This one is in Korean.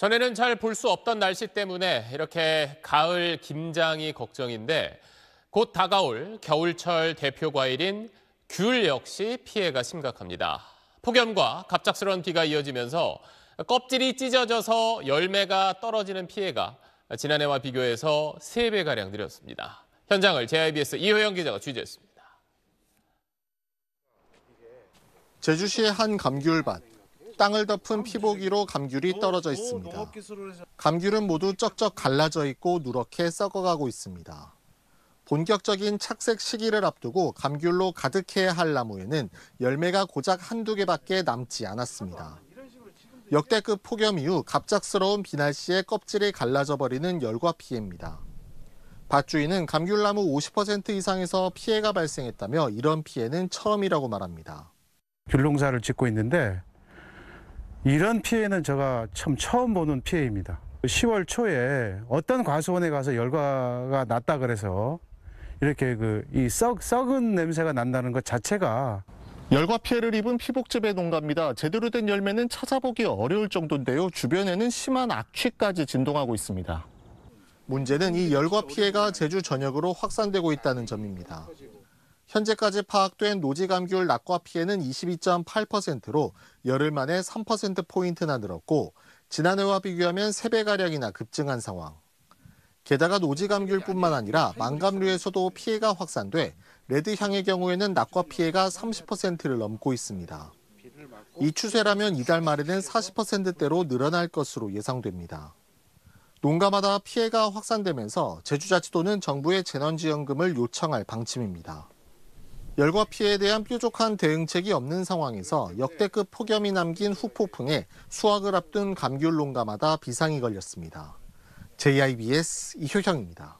전에는 잘 볼 수 없던 날씨 때문에 이렇게 가을 김장이 걱정인데 곧 다가올 겨울철 대표 과일인 귤 역시 피해가 심각합니다. 폭염과 갑작스러운 비가 이어지면서 껍질이 찢어져서 열매가 떨어지는 피해가 지난해와 비교해서 3배가량 늘었습니다. 현장을 JIBS 이호영 기자가 취재했습니다. 제주시의 한 감귤밭. 땅을 덮은 아, 피보기로 네. 감귤이 떨어져 있습니다. 감귤은 모두 쩍쩍 갈라져 있고 누렇게 썩어가고 있습니다. 본격적인 착색 시기를 앞두고 감귤로 가득해야 할 나무에는 열매가 고작 한두 개밖에 남지 않았습니다. 역대급 폭염 이후 갑작스러운 비날 시에 껍질이 갈라져 버리는 열과 피해입니다. 밭주인은 감귤나무 50% 이상에서 피해가 발생했다며 이런 피해는 처음이라고 말합니다. 귤농사를 짓고 있는데 이런 피해는 제가 참 처음 보는 피해입니다. 10월 초에 어떤 과수원에 가서 열과가 났다 그래서 이렇게 그 이 썩은 냄새가 난다는 것 자체가 열과 피해를 입은 피복집의 농가입니다. 제대로 된 열매는 찾아보기 어려울 정도인데요. 주변에는 심한 악취까지 진동하고 있습니다. 문제는 이 열과 피해가 제주 전역으로 확산되고 있다는 점입니다. 현재까지 파악된 노지 감귤 낙과 피해는 22.8%로 열흘 만에 3%포인트나 늘었고 지난해와 비교하면 3배가량이나 급증한 상황. 게다가 노지 감귤뿐만 아니라 망감류에서도 피해가 확산돼 레드향의 경우에는 낙과 피해가 30%를 넘고 있습니다. 이 추세라면 이달 말에는 40%대로 늘어날 것으로 예상됩니다. 농가마다 피해가 확산되면서 제주자치도는 정부의 재난지원금을 요청할 방침입니다. 열과 피해에 대한 뾰족한 대응책이 없는 상황에서 역대급 폭염이 남긴 후폭풍에 수확을 앞둔 감귤 농가마다 비상이 걸렸습니다. JIBS 이효형입니다.